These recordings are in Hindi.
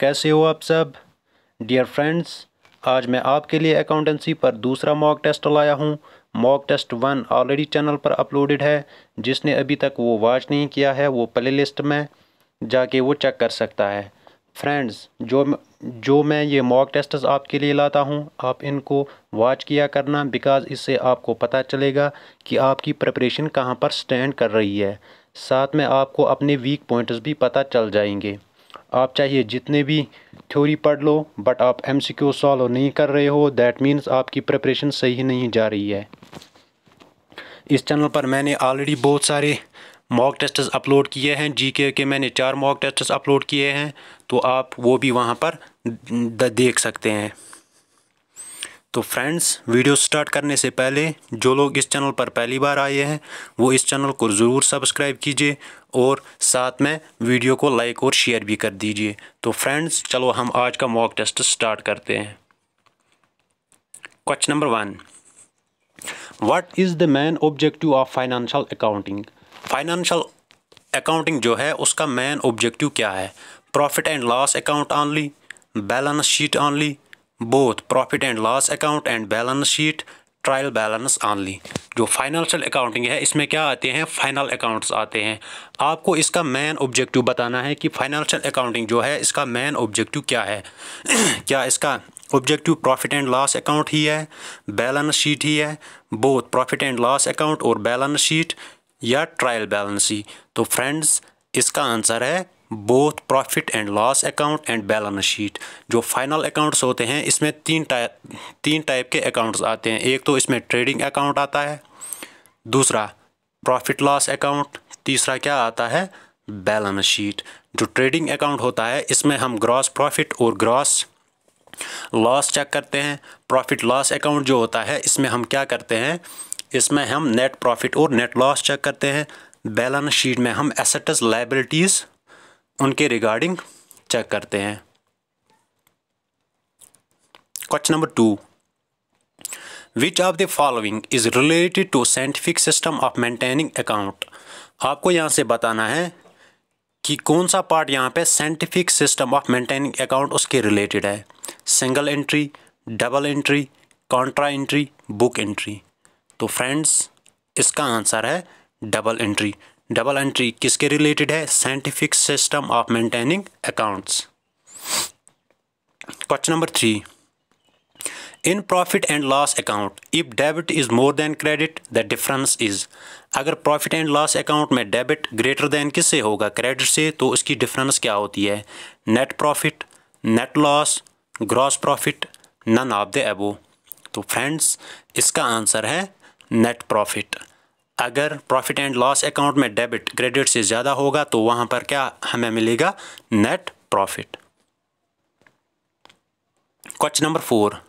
कैसे हो आप सब डियर फ्रेंड्स आज मैं आपके लिए अकाउंटेंसी पर दूसरा मॉक टेस्ट लाया हूँ mock test one already channel पर अपलोडेड है जिसने अभी तक वो वॉच नहीं किया है वो प्ले लिस्ट में जाके वो चेक कर सकता है फ्रेंड्स जो जो मैं ये मॉक टेस्ट आपके लिए लाता हूँ आप इनको वॉच किया करना बिकॉज इससे आपको पता चलेगा कि आपकी प्रपरेशन कहाँ पर स्टैंड कर रही है साथ में आपको अपने वीक पॉइंट्स भी पता चल जाएंगे आप चाहिए जितने भी थ्योरी पढ़ लो बट आप एम सी क्यू सॉल्व नहीं कर रहे हो दैट मीन्स आपकी प्रिपरेशन सही नहीं जा रही है इस चैनल पर मैंने ऑलरेडी बहुत सारे मॉक टेस्टस अपलोड किए हैं जीके के मैंने चार मॉक टेस्ट अपलोड किए हैं तो आप वो भी वहाँ पर देख सकते हैं तो फ्रेंड्स वीडियो स्टार्ट करने से पहले जो लोग इस चैनल पर पहली बार आए हैं वो इस चैनल को ज़रूर सब्सक्राइब कीजिए और साथ में वीडियो को लाइक और शेयर भी कर दीजिए तो फ्रेंड्स चलो हम आज का मॉक टेस्ट स्टार्ट करते हैं question number one what is the main objective of financial accounting financial accounting जो है उसका मेन ऑब्जेक्टिव क्या है profit and loss account only balance sheet only both profit and loss account and balance sheet trial balance only जो फाइनेंशियल अकाउंटिंग है इसमें क्या आते हैं फाइनल अकाउंट्स आते हैं आपको इसका मेन ऑब्जेक्टिव बताना है कि फाइनेंशियल अकाउंटिंग जो है इसका मेन ऑब्जेक्टिव क्या है क्या इसका objective profit and loss account ही है बैलेंस शीट ही है both profit and loss account और बैलेंस शीट या ट्रायल बैलेंस ही तो फ्रेंड्स इसका आंसर है both profit and loss account and balance sheet जो फाइनल अकाउंट्स होते हैं इसमें तीन टाइप तीन टाइप के अकाउंट्स आते हैं एक तो इसमें ट्रेडिंग अकाउंट आता है दूसरा प्रॉफिट लॉस अकाउंट तीसरा क्या आता है बैलेंस शीट जो ट्रेडिंग अकाउंट होता है इसमें हम ग्रॉस प्रॉफिट और ग्रॉस लॉस चेक करते हैं प्रॉफिट लॉस अकाउंट जो होता है इसमें हम क्या करते हैं इसमें हम नेट प्रॉफिट और नेट लॉस चेक करते हैं बैलेंस शीट में हम एसेट्स लाइबिलिटीज़ उनके रिगार्डिंग चेक करते हैं question number two which of the following is related to scientific system of maintaining account आपको यहाँ से बताना है कि कौन सा पार्ट यहाँ पे scientific system of maintaining account उसके रिलेटेड है single entry double entry contra entry book entry तो फ्रेंड्स इसका आंसर है डबल एंट्री डबल एंट्री किसके रिलेटेड है scientific system of maintaining accounts question number three in profit and loss account if debit is more than credit the difference is अगर प्रॉफिट एंड लॉस अकाउंट में डेबिट ग्रेटर देन किस से होगा क्रेडिट से तो उसकी डिफरेंस क्या होती है net profit net loss gross profit none of the above तो फ्रेंड्स इसका आंसर है नेट प्रॉफिट अगर प्रॉफिट एंड लॉस अकाउंट में डेबिट क्रेडिट से ज़्यादा होगा तो वहाँ पर क्या हमें मिलेगा net profit question number four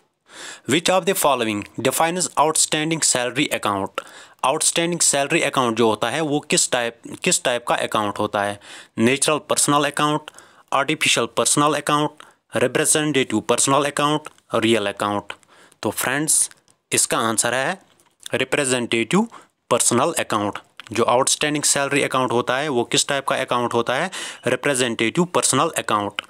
which of the following defines outstanding salary account outstanding salary account जो होता है वो किस टाइप किस टाइप का अकाउंट होता है natural personal account artificial personal account representative personal account real account तो फ्रेंड्स इसका आंसर है रिप्रेजेंटेटिव पर्सनल अकाउंट जो आउटस्टैंडिंग सैलरी अकाउंट होता है वो किस टाइप का अकाउंट होता है रिप्रेजेंटेटिव पर्सनल अकाउंट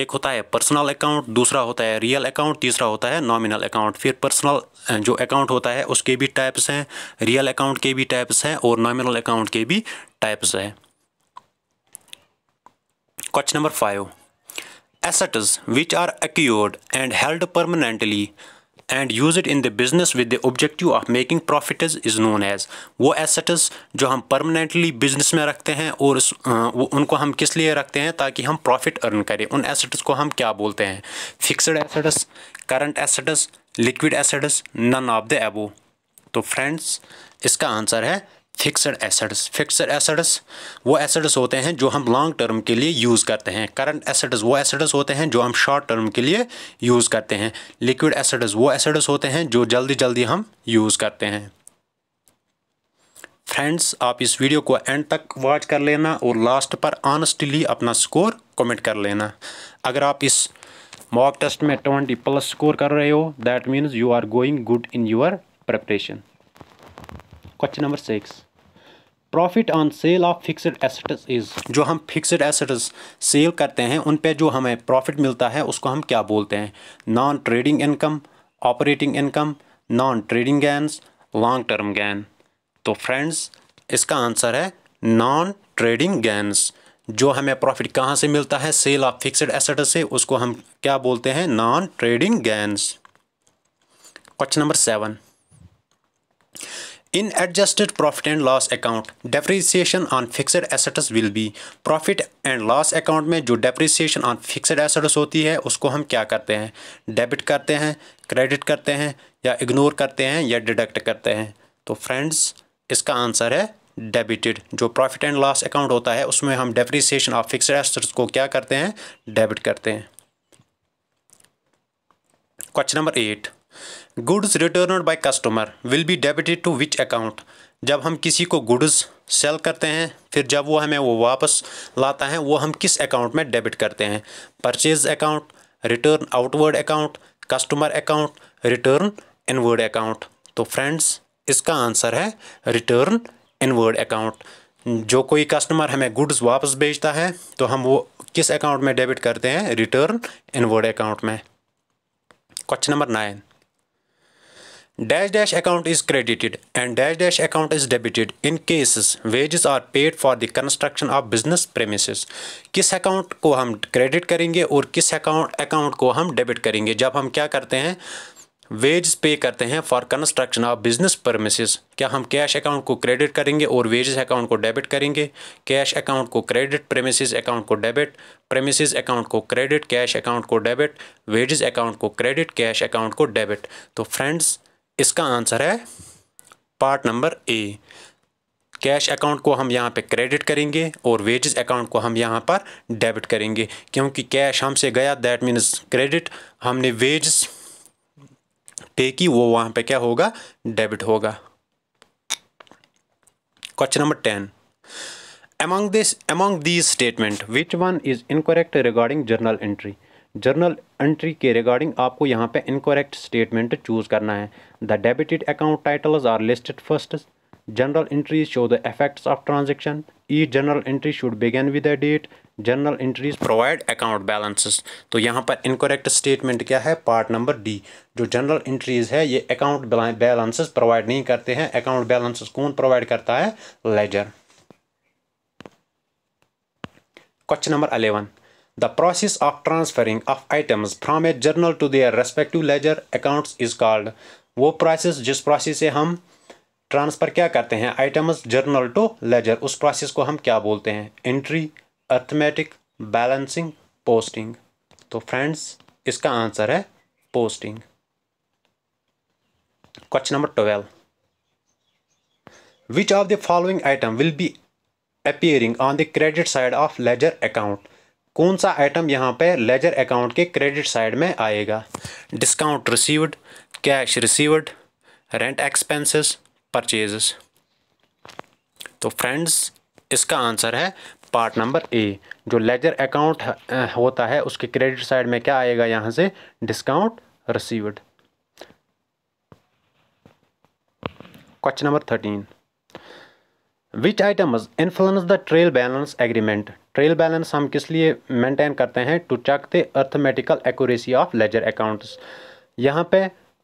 एक होता है पर्सनल अकाउंट दूसरा होता है रियल अकाउंट तीसरा होता है नॉमिनल अकाउंट फिर पर्सनल जो अकाउंट होता है उसके भी टाइप्स हैं रियल अकाउंट के भी टाइप्स हैं और नॉमिनल अकाउंट के भी टाइप्स हैं question number five assets which are acquired and held permanently and use it in the business with the objective of making profit is known as वो एसेट्स जो हम परमानेंटली बिजनेस में रखते हैं और उस, उनको हम किस लिए रखते हैं ताकि हम प्रॉफिट अर्न करें उन एसेट्स को हम क्या बोलते हैं fixed assets current assets liquid assets none of the above तो फ्रेंड्स इसका आंसर है फिक्सड एसेट्स फिक्सड एसेट्स वो एसेट्स होते हैं जो हम लॉन्ग टर्म के लिए यूज़ करते हैं करंट एसेट्स वो एसेट्स होते हैं जो हम शॉर्ट टर्म के लिए यूज़ करते हैं लिक्विड एसेट्स वो एसेट्स होते हैं जो जल्दी जल्दी हम यूज़ करते हैं फ्रेंड्स आप इस वीडियो को एंड तक वॉच कर लेना और लास्ट पर ऑनेस्टली अपना स्कोर कमेंट कर लेना अगर आप इस मॉक टेस्ट में ट्वेंटी प्लस स्कोर कर रहे हो that means you are going good in your preparation. Question number six profit on sale of fixed assets is जो हम फिक्सड एसेट्स सेल करते हैं उन पे जो हमें प्रॉफिट मिलता है उसको हम क्या बोलते हैं non trading income operating income non trading gains long term gain तो फ्रेंड्स इसका आंसर है नॉन ट्रेडिंग गैन्स जो हमें प्रॉफिट कहाँ से मिलता है सेल ऑफ फिक्सड एसेट से उसको हम क्या बोलते हैं non trading gains question number seven In adjusted profit and loss account, depreciation on fixed assets will be profit and loss account में जो depreciation on fixed assets होती है उसको हम क्या करते हैं debit करते हैं credit करते हैं या ignore करते हैं या deduct करते हैं तो friends इसका answer है debited जो profit and loss account होता है उसमें हम depreciation of fixed assets को क्या करते हैं debit करते हैं question number eight goods return by customer will be debited to which account जब हम किसी को गुड्स सेल करते हैं फिर जब वो हमें वो वापस लाता है वो हम किस अकाउंट में डेबिट करते हैं purchase account return outward account customer account return inward account तो फ्रेंड्स इसका आंसर है रिटर्न इनवर्ड अकाउंट जो कोई कस्टमर हमें गुड्स वापस बेचता है तो हम वो किस अकाउंट में डेबिट करते हैं रिटर्न इनवर्ड अकाउंट में question number nine Dash dash account is credited and dash dash account is debited in cases wages are paid for the construction of business premises. किस account को हम credit करेंगे और किस account account को हम debit करेंगे जब हम क्या करते हैं वेज पे करते हैं for construction of business premises क्या हम कैश अकाउंट को क्रेडिट करेंगे और वेजेस अकाउंट को डेबिट करेंगे कैश अकाउंट को क्रेडिट प्रेमिसेस अकाउंट को डेबिट प्रेमिसेस अकाउंट को क्रेडिट कैश अकाउंट को डेबिट वेजेस अकाउंट को क्रेडिट कैश अकाउंट को डेबिट तो फ्रेंड्स इसका आंसर है part number A cash account को हम यहाँ पे क्रेडिट करेंगे और वेजेस अकाउंट को हम यहाँ पर डेबिट करेंगे क्योंकि कैश हमसे गया दैट मीन्स क्रेडिट हमने वेजेस पे की वो वहाँ पे क्या होगा डेबिट होगा question number ten among this among this statement which one is incorrect regarding journal entry journal entry के रिगार्डिंग आपको यहाँ पे इनकोरेक्ट स्टेटमेंट चूज़ करना है the debited account titles are listed first journal entries show the effects of transaction E journal entry should begin with a date journal entries provide account balances तो यहाँ पर इनकोरेक्ट स्टेटमेंट क्या है पार्ट नंबर डी जो जनरल एंट्रीज है ये अकाउंट बैलेंसेस प्रोवाइड नहीं करते हैं अकाउंट बैलेंसेस कौन प्रोवाइड करता है ledger question number eleven the process of transferring of items from a journal to their respective ledger accounts is called वो प्रोसेस जिस प्रोसेस से हम ट्रांसफ़र क्या करते हैं आइटम्स जर्नल टू लेजर उस प्रोसेस को हम क्या बोलते हैं एंट्री अर्थमेटिक बैलेंसिंग पोस्टिंग तो फ्रेंड्स इसका आंसर है posting question number twelve which of the following item will be appearing on the credit side of ledger account कौन सा आइटम यहाँ पे लेजर अकाउंट के क्रेडिट साइड में आएगा discount received cash received rent expenses purchases तो फ्रेंड्स इसका आंसर है पार्ट नंबर ए जो लेजर अकाउंट होता है उसके क्रेडिट साइड में क्या आएगा यहाँ से discount received question number thirteen which items influence the trial balance agreement trial balance हम किस लिए मेंटेन करते हैं to check the arithmetical accuracy of ledger accounts यहाँ पे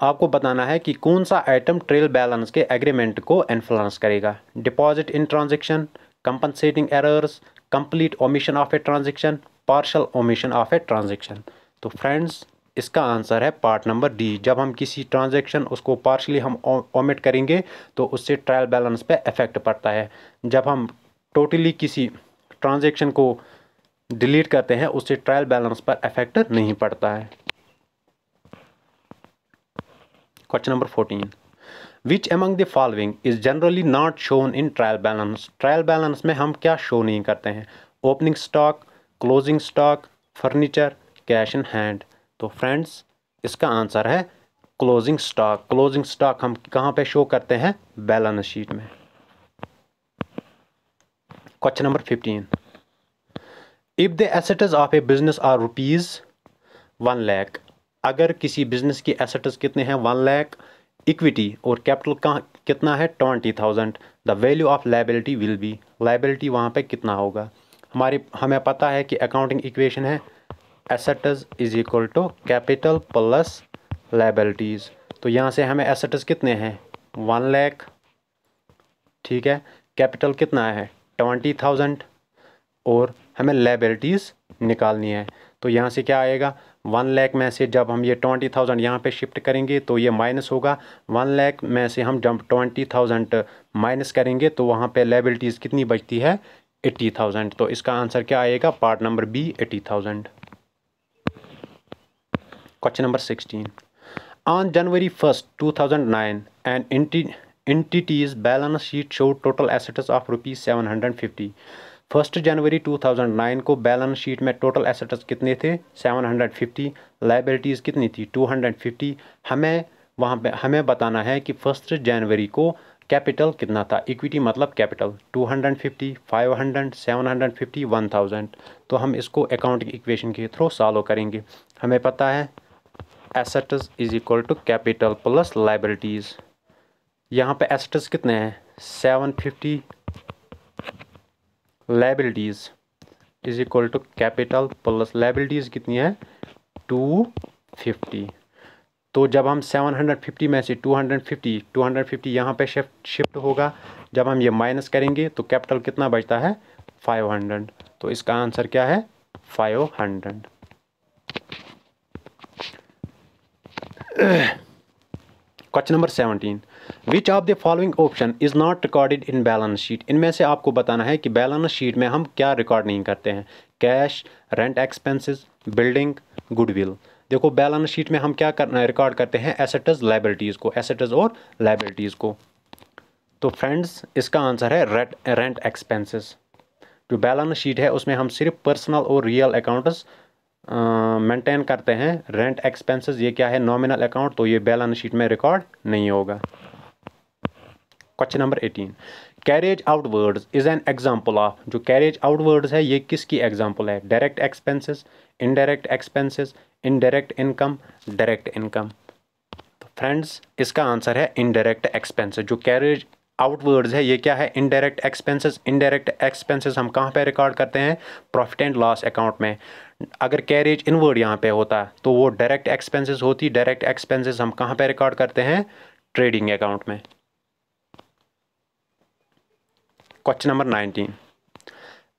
आपको बताना है कि कौन सा आइटम ट्रेल बैलेंस के एग्रीमेंट को इन्फ्लुएंस करेगा deposit in transaction compensating errors complete omission of a transaction partial omission of a transaction तो फ्रेंड्स इसका आंसर है पार्ट नंबर डी जब हम किसी ट्रांजेक्शन उसको पार्शली हम ओमिट करेंगे तो उससे ट्रायल बैलेंस पे इफेक्ट पड़ता है जब हम टोटली किसी ट्रांजेक्शन को डिलीट करते हैं उससे ट्रायल बैलेंस पर इफेक्ट नहीं पड़ता है question number fourteen which among the following is generally not shown in trial balance trial balance में हम क्या शो नहीं करते हैं opening stock closing stock furniture cash in hand तो फ्रेंड्स इसका आंसर है क्लोजिंग स्टॉक क्लोजिंग स्टॉक हम कहाँ पे शो करते हैं बैलेंस शीट में question number fifteen if the assets of a business are rupees one lakh, अगर किसी बिजनेस की एसेट्स कितने हैं वन लैक इक्विटी और कैपिटल कहाँ कितना है twenty thousand the value of liability will be liability वहाँ पर कितना होगा हमारी हमें पता है कि अकाउंटिंग इक्वेशन है assets is equal to capital plus liabilities तो यहाँ से हमें एसेट्स कितने हैं वन लैख ठीक है कैपिटल कितना है ट्वेंटी थाउजेंड और हमें लाइबिलिटीज़ निकालनी है तो यहाँ से क्या आएगा वन लैख में से जब हम ये ट्वेंटी थाउजेंड यहाँ पर शिफ्ट करेंगे तो ये माइनस होगा वन लैख में से हम जब ट्वेंटी थाउजेंड माइनस करेंगे तो वहाँ पे लाइबिलिटीज़ कितनी बचती है एट्टी थाउजेंड तो इसका आंसर क्या आएगा part number B eighty thousand question number sixteen on January first two thousand nine and इंटी entity's balance sheet showed total assets of rupees 750 first जनवरी 2009 को बैलेंस शीट में टोटल एसेट्स कितने थे 750 लाइबिलिटीज़ कितनी थी 250 हमें वहाँ पे हमें बताना है कि फर्स्ट जनवरी को कैपिटल कितना था इक्विटी मतलब कैपिटल 250, 500, 750, 1000 तो हम इसको अकाउंट की इक्वेशन के थ्रू सॉल्व करेंगे हमें पता है assets is equal to capital plus liabilities यहाँ पे एसेट्स कितने हैं seven fifty liabilities is equal to capital plus liabilities कितनी है टू फिफ्टी तो जब हम सेवन हंड्रेड फिफ्टी में से two two hundred fifty hundred fifty यहाँ पे शिफ्ट शिफ्ट होगा जब हम ये माइनस करेंगे तो कैपिटल कितना बचता है फाइव हंड्रेड तो इसका आंसर क्या है five hundred question number seventeen which of the following option is not recorded in balance sheet इनमें से आपको बताना है कि बैलेंस शीट में हम क्या रिकॉर्ड नहीं करते हैं cash rent expenses building goodwill देखो बैलेंस शीट में हम क्या करना रिकॉर्ड करते हैं एसेट्स लाइबिलिटीज़ को एसेट्स और लाइबिलिटीज़ को तो फ्रेंड्स इसका आंसर है रेट रेंट एक्सपेंसेस जो बैलेंस शीट है उसमें हम सिर्फ पर्सनल और रियल अकाउंट्स मेंटेन करते हैं रेंट एक्सपेंसेस ये क्या है नॉमिनल अकाउंट तो ये बैलेंस शीट में रिकॉर्ड नहीं होगा question number eighteen carriage outwards is an example of जो कैरेज आउटवर्ड्स है ये किसकी एग्जाम्पल है direct expenses indirect expenses indirect income direct income तो फ्रेंड्स इसका आंसर है इनडायरेक्ट एक्सपेंसेस जो कैरेज आउटवर्ड्स है ये क्या है इनडायरेक्ट एक्सपेंसेस इनडायरेक्ट एक्सपेंसेस हम कहाँ पे रिकॉर्ड करते हैं प्रॉफिट एंड लॉस अकाउंट में अगर कैरेज इनवर्ड यहाँ पे होता तो वो डायरेक्ट एक्सपेंसेस होती डायरेक्ट एक्सपेंसेस हम कहाँ पे रिकॉर्ड करते हैं ट्रेडिंग अकाउंट में question number nineteen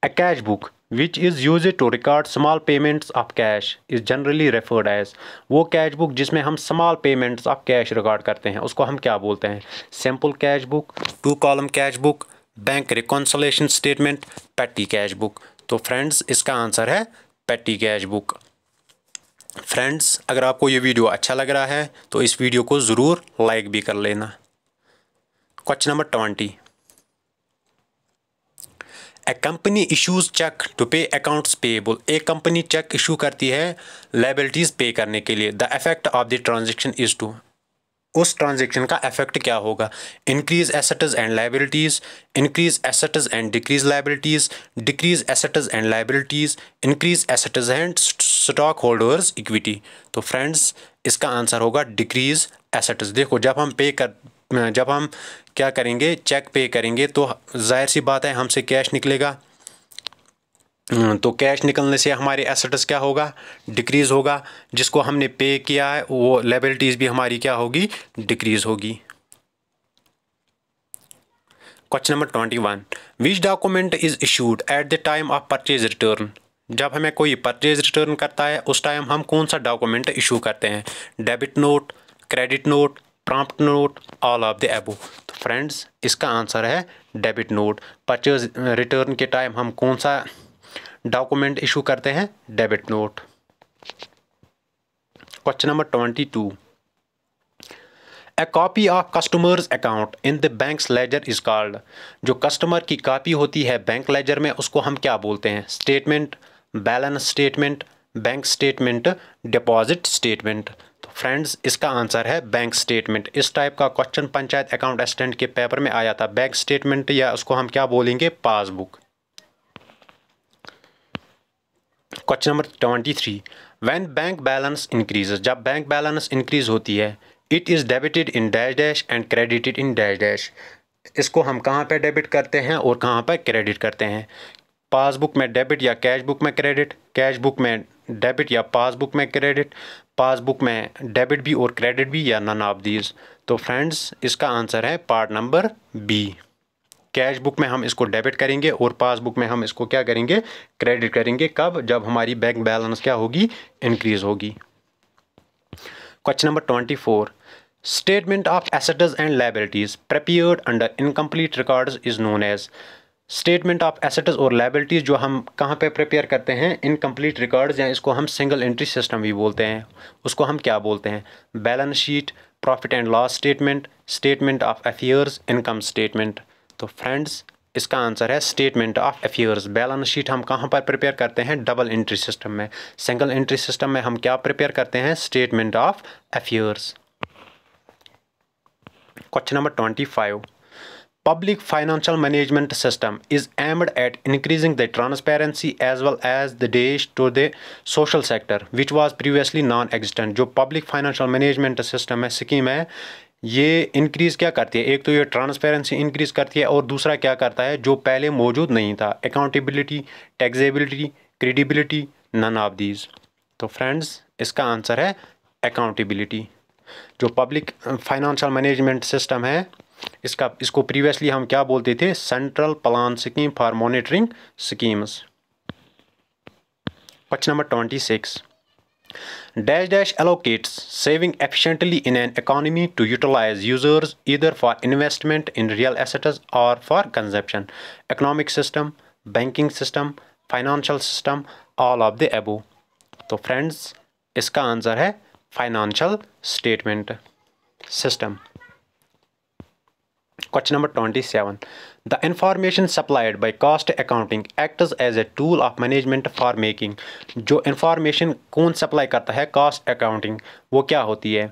A cash book which is use to record small payments of cash is generally referred as वो कैश बुक जिसमें हम small payments of cash record करते हैं उसको हम क्या बोलते हैं simple cash book two column cash book bank reconciliation statement petty cash book तो फ्रेंड्स इसका आंसर है पैटी कैश बुक फ्रेंड्स अगर आपको ये वीडियो अच्छा लग रहा है तो इस वीडियो को ज़रूर लाइक भी कर लेना question number twenty a company issues cheque to pay accounts payable. एक कंपनी चेक इशू करती है लाइबिलिटीज़ पे करने के लिए the effect of the transaction is to उस ट्रांजेक्शन का इफेक्ट क्या होगा increase assets and liabilities increase assets and decrease liabilities decrease assets and liabilities increase assets and stock holders equity तो फ्रेंड्स इसका आंसर होगा डिक्रीज एसेट्स देखो जब हम पे कर जब हम क्या करेंगे चेक पे करेंगे तो जाहिर सी बात है हमसे कैश निकलेगा तो कैश निकलने से हमारे एसेट्स क्या होगा डिक्रीज़ होगा जिसको हमने पे किया है वो लेबलिटीज़ भी हमारी क्या होगी डिक्रीज़ होगी question number twenty one which document is issued at the time of purchase return जब हमें कोई परचेज रिटर्न करता है उस टाइम हम कौन सा डॉक्यूमेंट इशू करते हैं debit note credit note prompt note all of the above तो फ्रेंड्स इसका आंसर है डेबिट नोट परचेज रिटर्न के टाइम हम कौन सा डॉक्यूमेंट इशू करते हैं debit note question number twenty two a copy of customers account in the bank ledger is called जो कस्टमर की कॉपी होती है बैंक लेजर में उसको हम क्या बोलते हैं statement balance statement bank statement deposit statement friends इसका आंसर है बैंक स्टेटमेंट इस टाइप का क्वेश्चन पंचायत अकाउंट असिस्टेंट के पेपर में आया था बैंक स्टेटमेंट या उसको हम क्या बोलेंगे passbook question number twenty three when bank balance increase जब बैंक बैलेंस इंक्रीज होती है it is debited in dash dash and credited in dash dash इसको हम कहाँ पर डेबिट करते हैं और कहाँ पर क्रेडिट करते हैं पासबुक में डेबिट या कैश बुक में क्रेडिट कैश बुक में डेबिट या पासबुक में क्रेडिट पासबुक में डेबिट भी और क्रेडिट भी या नन ऑफ दीज तो फ्रेंड्स इसका आंसर है part number B cash book में हम इसको डेबिट करेंगे और पासबुक में हम इसको क्या करेंगे क्रेडिट करेंगे कब जब हमारी बैंक बैलेंस क्या होगी इंक्रीज होगी question number twenty four statement of assets and liabilities prepared under incomplete records is known as statement of assets और लाइबिलिटीज़ जो हम कहाँ पे प्रिपेयर करते हैं इनकम्प्लीट रिकॉर्ड्स या इसको हम सिंगल एंट्री सिस्टम भी बोलते हैं उसको हम क्या बोलते हैं balance sheet profit and loss statement statement of affairs income statement तो फ्रेंड्स इसका आंसर है statement of affairs balance sheet हम कहाँ पर प्रिपेयर करते हैं डबल एंट्री सिस्टम में सिंगल एंट्री सिस्टम में हम क्या प्रिपेयर करते हैं statement of affairs question number twenty five Public financial management system is aimed at increasing the transparency as well as the dash to the social sector which was previously non-existent जो public financial management system है स्कीम है ये इंक्रीज़ क्या करती है एक तो ये ट्रांसपेरेंसी इंक्रीज़ करती है और दूसरा क्या करता है जो पहले मौजूद नहीं था accountability taxability credibility none of these तो फ्रेंड्स इसका आंसर है अकाउंटेबिलिटी जो पब्लिक फाइनेंशियल मैनेजमेंट सिस्टम है इसका इसको प्रीवियसली हम क्या बोलते थे central plan scheme for monitoring schemes question number twenty six dash dash allocates saving efficiently in an economy to utilize users इधर for investment in real asset और for consumption economic system banking system financial system all of the above तो फ्रेंड्स इसका आंसर है financial statement system Question number 27. The information supplied by cost accounting acts as a tool of management for making. जो information कौन supply करता है cost accounting वो क्या होती है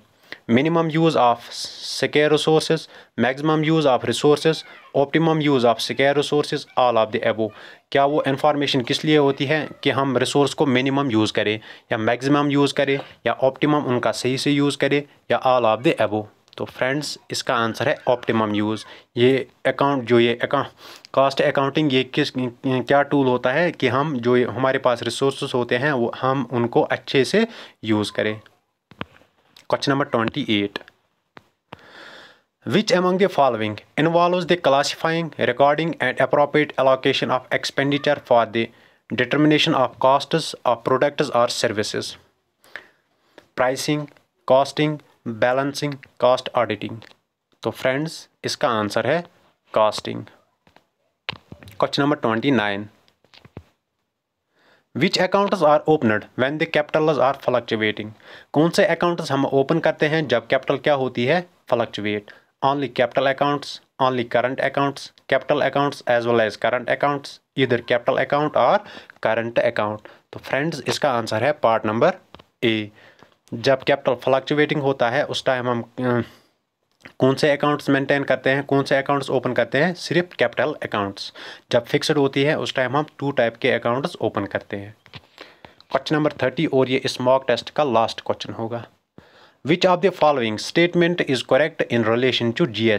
minimum use of scarce resources, maximum use of resources, optimum use of scarce resources, all of the above. क्या वो इन्फॉर्मेशन किस लिए होती है कि हम रिसोर्स को मिनिमम यूज़ करें या मैक्सिमम यूज़ करें या ऑप्टिमम उनका सही से यूज़ करें या ऑल ऑफ द एबो तो फ्रेंड्स इसका आंसर है ऑप्टिमम यूज़ ये अकाउंट जो ये कास्ट अकाउंटिंग ये किस क्या टूल होता है कि हम जो हमारे पास रिसोर्स होते हैं वो हम उनको अच्छे से यूज़ करें question number twenty eight which among the following involve the classifying recording and appropriate allocation of expenditure for the determination of cost of products और services pricing costing balancing cost auditing तो फ्रेंड्स इसका आंसर है costing question number twenty nine which accounts are opened when the capital are fluctuating कौन से अकाउंट्स हम ओपन करते हैं जब कैपिटल क्या होती है fluctuate only capital accounts only current accounts capital accounts as well as current accounts इधर कैपिटल अकाउंट और करंट अकाउंट तो फ्रेंड्स इसका आंसर है पार्ट नंबर ए जब कैपिटल फ्लक्चुएटिंग होता है उस टाइम हम कौन से अकाउंट्स मेंटेन करते हैं कौन से अकाउंट्स ओपन करते हैं सिर्फ कैपिटल अकाउंट्स जब फिक्स्ड होती है उस टाइम हम टू टाइप के अकाउंट्स ओपन करते हैं क्वेश्चन नंबर थर्टी और ये इस मॉक टेस्ट का लास्ट क्वेश्चन होगा which of the following statement is correct in relation to G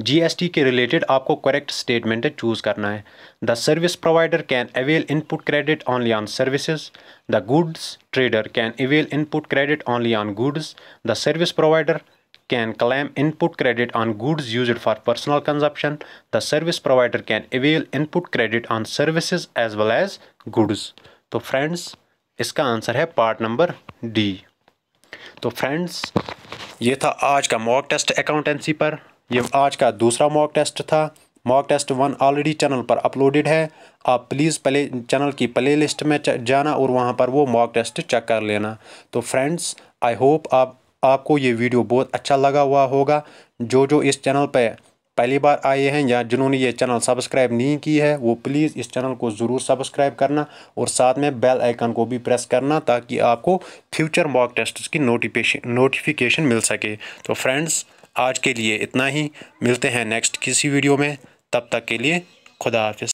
GST के रिलेटेड आपको करेक्ट स्टेटमेंट चूज़ करना है the service provider can avail input credit only on services the goods trader can avail input credit only on goods the service provider can claim input credit on goods use for personal consumption the service provider can avail input credit on services as well as goods तो फ्रेंड्स इसका आंसर है पार्ट नंबर डी तो फ्रेंड्स ये था आज का मॉक टेस्ट अकाउंटेंसी पर ये आज का दूसरा मॉक टेस्ट था mock test one already channel पर अपलोडेड है आप प्लीज़ प्ले चैनल की प्लेलिस्ट में जाना और वहाँ पर वो मॉक टेस्ट चेक कर लेना तो फ्रेंड्स आई होप आप आपको ये वीडियो बहुत अच्छा लगा हुआ होगा जो जो इस चैनल पर पहली बार आए हैं या जिन्होंने ये चैनल सब्सक्राइब नहीं की है वो प्लीज़ इस चैनल को ज़रूर सब्सक्राइब करना और साथ में बेल आइकन को भी प्रेस करना ताकि आपको फ्यूचर मॉक टेस्ट की नोटिफिकेशन नोटिफिकेशन मिल सके तो फ्रेंड्स आज के लिए इतना ही मिलते हैं नेक्स्ट किसी वीडियो में तब तक के लिए खुदा हाफि